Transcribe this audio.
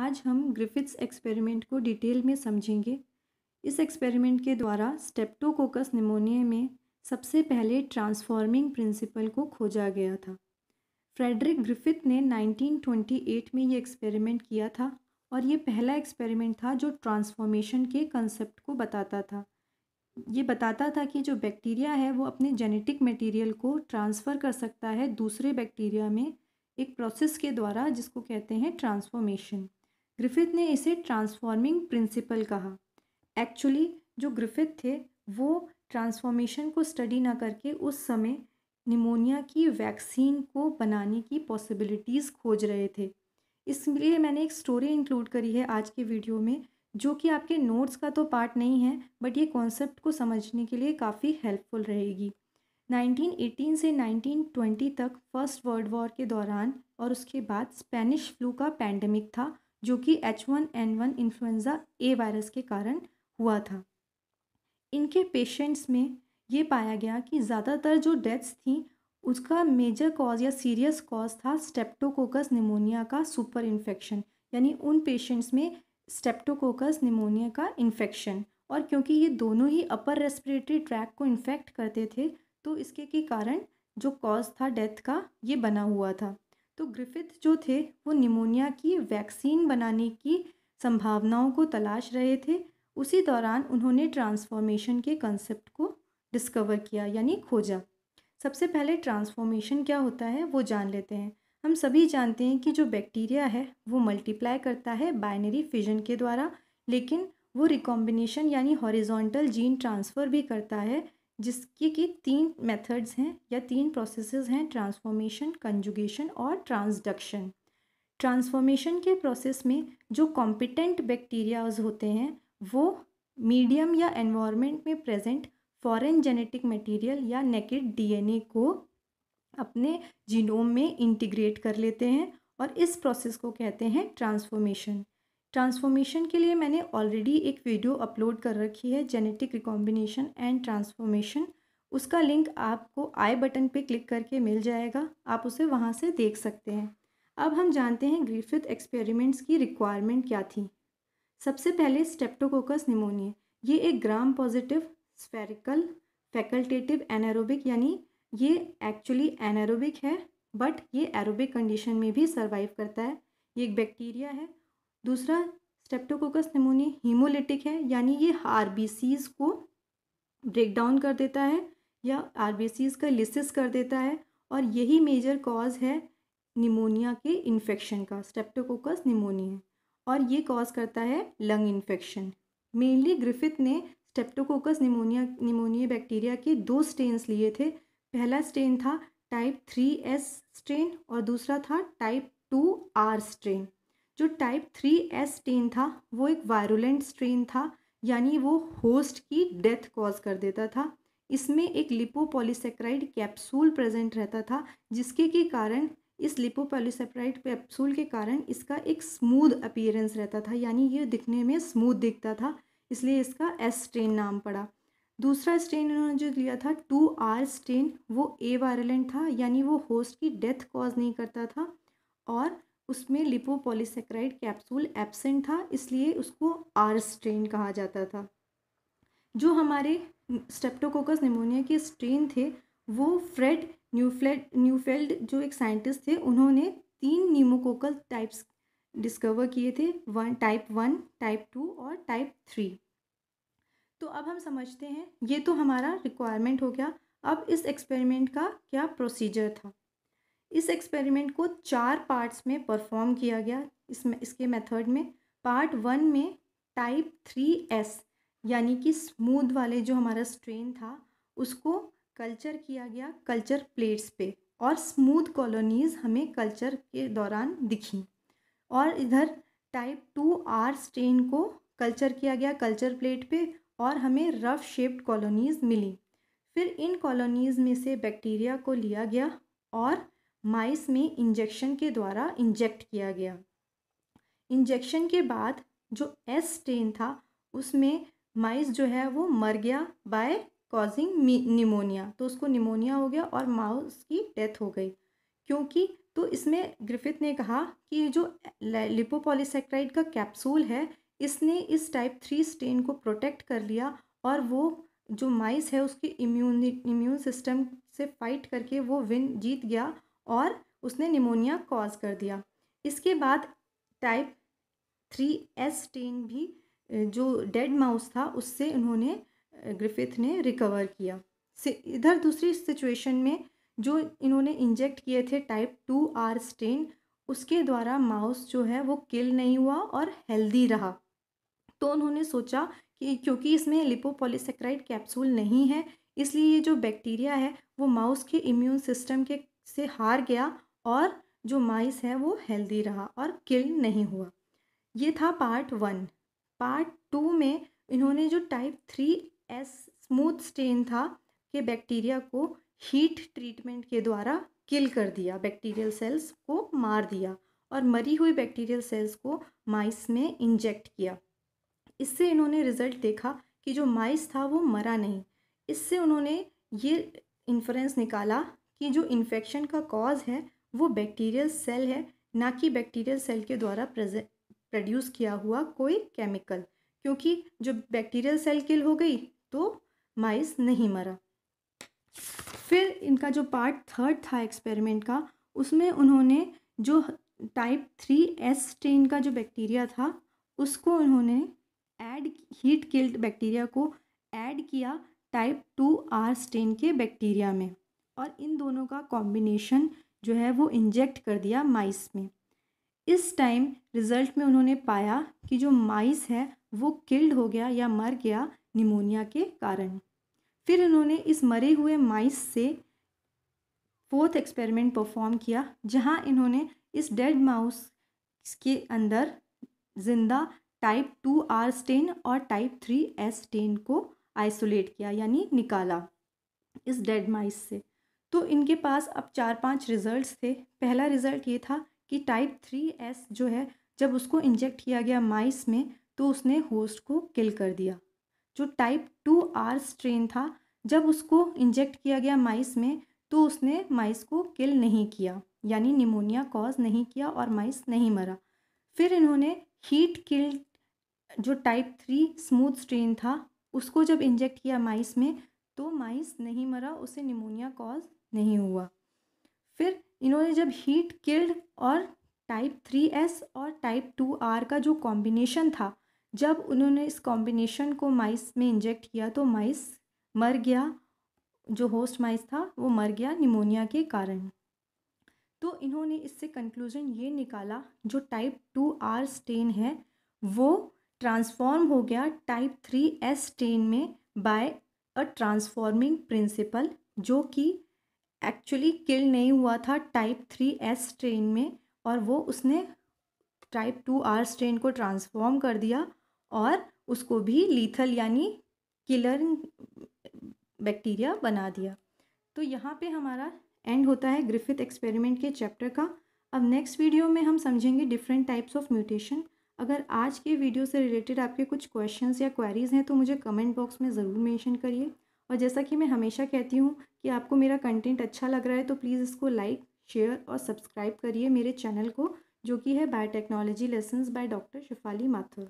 आज हम Griffiths experiment को डिटेल में समझेंगे इस एक्सपेरिमेंट के द्वारा स्टेप्टोकोकस निमोनिया में सबसे पहले ट्रांसफॉर्मिंग प्रिंसिपल को खोजा गया था फ्रेडरिक ग्रिफिथ ने 1928 में ये एक्सपेरिमेंट किया था और ये पहला एक्सपेरिमेंट था जो ट्रांसफॉर्मेशन के कंसेप्ट को बताता था ये बताता था कि जो बैक्टीरिया है वो अपने जेनेटिक मटेरियल को ट्रांसफ़र कर सकता है दूसरे बैक्टीरिया में एक प्रोसेस के द्वारा जिसको कहते हैं ट्रांसफॉर्मेशन ग्रिफिथ ने इसे ट्रांसफॉर्मिंग प्रिंसिपल कहा एक्चुअली जो ग्रिफिथ थे वो ट्रांसफॉर्मेशन को स्टडी ना करके उस समय निमोनिया की वैक्सीन को बनाने की पॉसिबिलिटीज़ खोज रहे थे इसलिए मैंने एक स्टोरी इंक्लूड करी है आज के वीडियो में जो कि आपके नोट्स का तो पार्ट नहीं है बट ये कॉन्सेप्ट को समझने के लिए काफ़ी हेल्पफुल रहेगी 1918 से 1920 तक फर्स्ट वर्ल्ड वॉर के दौरान और उसके बाद स्पेनिश फ्लू का पैंडमिक था जो कि H one N one influenza A virus के कारण हुआ था इनके पेशेंट्स में ये पाया गया कि ज़्यादातर जो डेथ्स थी उसका मेजर कॉज या सीरियस कॉज था स्टेप्टोकोकस निमोनिया का सुपर इन्फेक्शन यानी उन पेशेंट्स में स्टेप्टोकोकस निमोनिया का इन्फेक्शन और क्योंकि ये दोनों ही अपर रेस्पिरेटरी ट्रैक को इन्फेक्ट करते थे तो इसके के कारण जो कॉज था डेथ का ये बना हुआ था तो ग्रिफिथ जो थे वो निमोनिया की वैक्सीन बनाने की संभावनाओं को तलाश रहे थे उसी दौरान उन्होंने ट्रांसफॉर्मेशन के कंसेप्ट को डिस्कवर किया यानी खोजा सबसे पहले ट्रांसफॉर्मेशन क्या होता है वो जान लेते हैं हम सभी जानते हैं कि जो बैक्टीरिया है वो मल्टीप्लाई करता है बाइनरी फिजन के द्वारा लेकिन वो रिकॉम्बिनेशन यानी हॉरिजॉन्टल जीन ट्रांसफ़र भी करता है जिसके कि तीन मेथड्स हैं या तीन प्रोसेसेस हैं ट्रांसफॉर्मेशन कंजुगेशन और ट्रांसडक्शन ट्रांसफॉर्मेशन के प्रोसेस में जो कॉम्पिटेंट बैक्टीरियाज होते हैं वो मीडियम या एनवायरनमेंट में प्रेजेंट फॉरेन जेनेटिक मटेरियल या नेकेड डीएनए को अपने जीनोम में इंटीग्रेट कर लेते हैं और इस प्रोसेस को कहते हैं ट्रांसफॉर्मेशन ट्रांसफॉर्मेशन के लिए मैंने ऑलरेडी एक वीडियो अपलोड कर रखी है जेनेटिक रिकॉम्बिनेशन एंड ट्रांसफॉर्मेशन उसका लिंक आपको आई बटन पे क्लिक करके मिल जाएगा आप उसे वहाँ से देख सकते हैं अब हम जानते हैं ग्रीफिथ एक्सपेरिमेंट्स की रिक्वायरमेंट क्या थी सबसे पहले स्टेप्टोकोकस निमोनिया ये एक gram positive spherical facultative anaerobic यानी ये एक्चुअली एनारोबिक है बट ये एरोबिक कंडीशन में भी सर्वाइव करता है ये एक बैक्टीरिया है दूसरा स्ट्रेप्टोकोकस निमोनी हीमोलिटिक है यानी ये आर को ब्रेक डाउन कर देता है या आर का लिसिस कर देता है और यही मेजर कॉज है निमोनिया के इन्फेक्शन का स्ट्रेप्टोकोकस निमोनिया और ये कॉज करता है लंग इन्फेक्शन मेनली ग्रिफिथ ने स्टेप्टोकोकस निमोनिया निमोनिया बैक्टीरिया के दो स्ट्रेन्स लिए थे पहला स्ट्रेन था टाइप थ्री एस स्ट्रेन और दूसरा था टाइप टू आर स्ट्रेन जो टाइप थ्री एस स्ट्रेन था वो एक वायरुलेंट स्ट्रेन था यानी वो होस्ट की डेथ कॉज कर देता था इसमें एक लिपोपॉलीसेक्राइड कैप्सूल प्रेजेंट रहता था जिसके के कारण इस लिपोपॉलीसेक्राइड कैप्सूल के कारण इसका एक स्मूद अपीयरेंस रहता था यानी ये दिखने में स्मूथ दिखता था इसलिए इसका एस स्ट्रेन नाम पड़ा दूसरा स्ट्रेन इन्होंने जो लिया था टू आर स्टेन वो ए वायरलेंट था यानी वो होस्ट की डेथ कॉज नहीं करता था और उसमें लिपोपॉलीसेक्राइड कैप्सूल एबसेंट था इसलिए उसको आर स्ट्रेन कहा जाता था जो हमारे स्टेप्टोकोकस निमोनिया के स्ट्रेन थे वो फ्रेड न्यूफ्लेड न्यूफेल्ड जो एक साइंटिस्ट थे उन्होंने तीन न्यूमोकोकल टाइप्स डिस्कवर किए थे one type one type two और टाइप थ्री तो अब हम समझते हैं ये तो हमारा रिक्वायरमेंट हो गया अब इस एक्सपेरिमेंट का क्या प्रोसीजर था इस एक्सपेरिमेंट को चार पार्ट्स में परफॉर्म किया गया इसमें इसके मेथड में पार्ट वन में टाइप थ्री एस यानी कि स्मूथ वाले जो हमारा स्ट्रेन था उसको कल्चर किया गया कल्चर प्लेट्स पे और स्मूथ कॉलोनीज़ हमें कल्चर के दौरान दिखी और इधर टाइप टू आर स्ट्रेन को कल्चर किया गया कल्चर प्लेट पे और हमें रफ शेप्ड कॉलोनीज़ मिली फिर इन कॉलोनीज़ में से बैक्टीरिया को लिया गया और माइस में इंजेक्शन के द्वारा इंजेक्ट किया गया इंजेक्शन के बाद जो एस स्टेन था उसमें माइस जो है वो मर गया बाय कॉजिंग निमोनिया तो उसको निमोनिया हो गया और माउस की डेथ हो गई क्योंकि तो इसमें ग्रिफिथ ने कहा कि ये जो लिपोपॉलीसेक्राइड का कैप्सूल है इसने इस टाइप थ्री स्टेन को प्रोटेक्ट कर लिया और वो जो माइस है उसके इम्यून इम्यून सिस्टम से फाइट करके वो विन जीत गया और उसने निमोनिया कॉज कर दिया इसके बाद टाइप थ्री एस टेन भी जो डेड माउस था उससे उन्होंने ग्रिफिथ ने रिकवर किया इधर दूसरी सिचुएशन में जो इन्होंने इंजेक्ट किए थे टाइप टू आर स्टेन उसके द्वारा माउस जो है वो किल नहीं हुआ और हेल्दी रहा तो उन्होंने सोचा कि क्योंकि इसमें लिपोपोलीसेक्राइड कैप्सूल नहीं है इसलिए ये जो बैक्टीरिया है वो माउस के इम्यून सिस्टम के से हार गया और जो माइस है वो हेल्दी रहा और किल नहीं हुआ ये था पार्ट वन पार्ट टू में इन्होंने जो type three S smooth strain था कि बैक्टीरिया को हीट ट्रीटमेंट के द्वारा किल कर दिया बैक्टीरियल सेल्स को मार दिया और मरी हुई बैक्टीरियल सेल्स को माइस में इंजेक्ट किया इससे इन्होंने रिजल्ट देखा कि जो माइस था वो मरा नहीं इससे उन्होंने ये इन्फ्रेंस निकाला कि जो इन्फेक्शन का कॉज है वो बैक्टीरियल सेल है ना कि बैक्टीरियल सेल के द्वारा प्रोड्यूस किया हुआ कोई केमिकल क्योंकि जो बैक्टीरियल सेल किल हो गई तो माइस नहीं मरा फिर इनका जो पार्ट थर्ड था एक्सपेरिमेंट का उसमें उन्होंने जो टाइप थ्री एस स्ट्रेन का जो बैक्टीरिया था उसको उन्होंने ऐड हीट किल्ड बैक्टीरिया को ऐड किया टाइप टू आर स्टेन के बैक्टीरिया में और इन दोनों का कॉम्बिनेशन जो है वो इंजेक्ट कर दिया माइस में इस टाइम रिज़ल्ट में उन्होंने पाया कि जो माइस है वो किल्ड हो गया या मर गया निमोनिया के कारण फिर उन्होंने इस मरे हुए माइस से फोर्थ एक्सपेरिमेंट परफॉर्म किया जहां इन्होंने इस डेड माउस के अंदर जिंदा टाइप टू आर स्टेन और टाइप थ्री एस स्टेन को आइसोलेट किया यानी निकाला इस डेड माइस से तो इनके पास अब चार पांच रिजल्ट्स थे पहला रिज़ल्ट ये था कि टाइप थ्री एस जो है जब उसको इंजेक्ट किया गया माइस में तो उसने होस्ट को किल कर दिया जो टाइप टू आर स्ट्रेन था जब उसको इंजेक्ट किया गया माइस में तो उसने माइस को किल नहीं किया यानी निमोनिया कॉज नहीं किया और माइस नहीं मरा फिर इन्होंने हीट किल जो टाइप थ्री स्मूथ स्ट्रेन था उसको जब इंजेक्ट किया माइस में तो माइस नहीं मरा उसे निमोनिया कॉज नहीं हुआ फिर इन्होंने जब हीट किल्ड और टाइप थ्री एस और टाइप टू आर का जो कॉम्बिनेशन था जब उन्होंने इस कॉम्बिनेशन को माइस में इंजेक्ट किया तो माइस मर गया जो होस्ट माइस था वो मर गया निमोनिया के कारण तो इन्होंने इससे कंक्लूजन ये निकाला जो टाइप टू आर स्टेन है वो ट्रांसफॉर्म हो गया टाइप थ्री एस स्टेन में बाय अ ट्रांसफॉर्मिंग प्रिंसिपल जो कि एक्चुअली किल नहीं हुआ था टाइप थ्री एस स्ट्रेन में और वो उसने टाइप टू आर स्ट्रेन को ट्रांसफॉर्म कर दिया और उसको भी लीथल यानी किलर बैक्टीरिया बना दिया तो यहाँ पे हमारा एंड होता है ग्रिफिथ एक्सपेरिमेंट के चैप्टर का अब नेक्स्ट वीडियो में हम समझेंगे डिफरेंट टाइप्स ऑफ म्यूटेशन अगर आज के वीडियो से रिलेटेड आपके कुछ क्वेश्चंस या क्वेरीज़ हैं तो मुझे कमेंट बॉक्स में ज़रूर मेंशन करिए और जैसा कि मैं हमेशा कहती हूँ कि आपको मेरा कंटेंट अच्छा लग रहा है तो प्लीज़ इसको लाइक शेयर और सब्सक्राइब करिए मेरे चैनल को जो कि है biotechnology lessons by doctor Shifali Mathur